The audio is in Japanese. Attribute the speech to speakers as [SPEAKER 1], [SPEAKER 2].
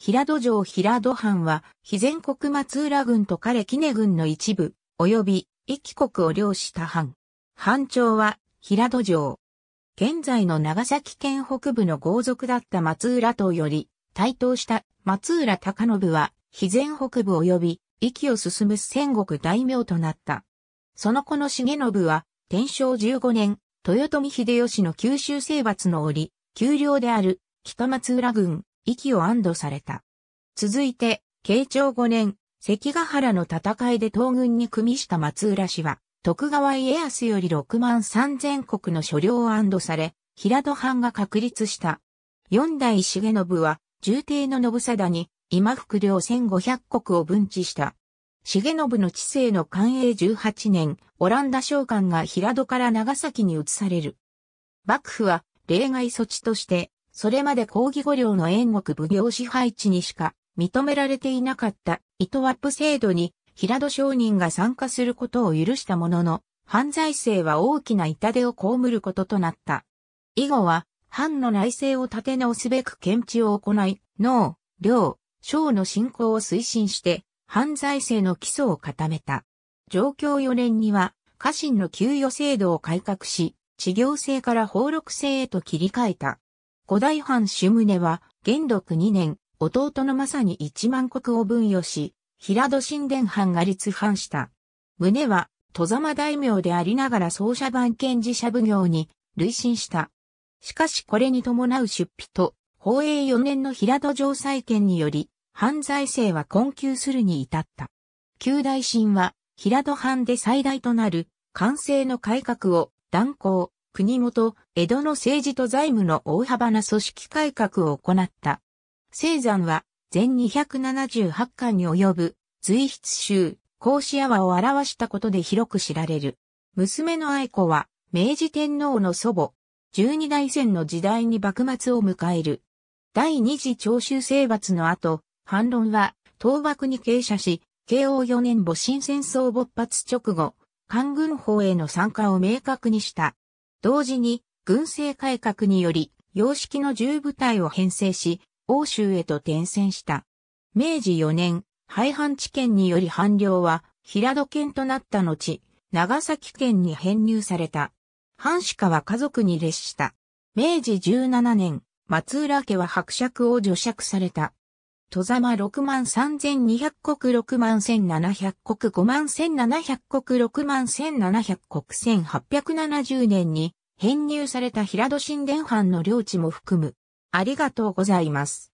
[SPEAKER 1] 平戸城平戸藩は、肥前国松浦郡と彼杵郡の一部、及び、一国を領した藩。藩長は、平戸城。現在の長崎県北部の豪族だった松浦島より、台頭した松浦隆信は、肥前北部及び、域を進む戦国大名となった。その子の重信は、天正15年、豊臣秀吉の九州征伐の折、丘陵である北松浦郡、息を安堵された。続いて、慶長5年、関ヶ原の戦いで東軍に組みした松浦氏は、徳川家康より6万3000国の所領を安堵され、平戸藩が確立した。四代重信は、重帝の信貞に、今福領1500国を分治した。重信の治世の寛永18年、オランダ商館が平戸から長崎に移される。幕府は例外措置としてそれまで抗議御領の燕国奉行支配地にしか認められていなかった糸ワップ制度に平戸商人が参加することを許したものの、犯罪性は大きな痛手を被ることとなった。以後は、藩の内政を立て直すべく検知を行い、農、領、省の振興を推進して、犯罪性の基礎を固めた。状況4年には、家臣の給与制度を改革し、治業制から放禄制へと切り替えた。五代藩主宗は、元禄2年、弟のまさに一万石を分与し、平戸神殿藩が立藩した。宗は、戸様大名でありながら奏者番権寺社奉行に、累進した。しかしこれに伴う出費と、宝永4年の平戸城再建により、犯罪性は困窮するに至った。旧大臣は、平戸藩で最大となる、官成の改革を断行、国元、江戸の政治と財務の大幅な組織改革を行った。青山は全278巻に及ぶ随筆集、孔子波を表したことで広く知られる。娘の愛子は明治天皇の祖母、十二代戦の時代に幕末を迎える。第二次長州征伐の後、反論は倒幕に傾斜し、慶応四年戊辰戦争勃発直後、官軍法への参加を明確にした。同時に軍政改革により洋式の重部隊を編成し、欧州へと転戦した。明治4年、廃藩置県により藩領は平戸県となった後、長崎県に編入された。藩主家は家族に列した。明治17年、松浦家は伯爵を除爵された。戸様6万3200国6万1700国5万1700国6万1700国1870年に編入された平戸神殿藩の領地も含む。ありがとうございます。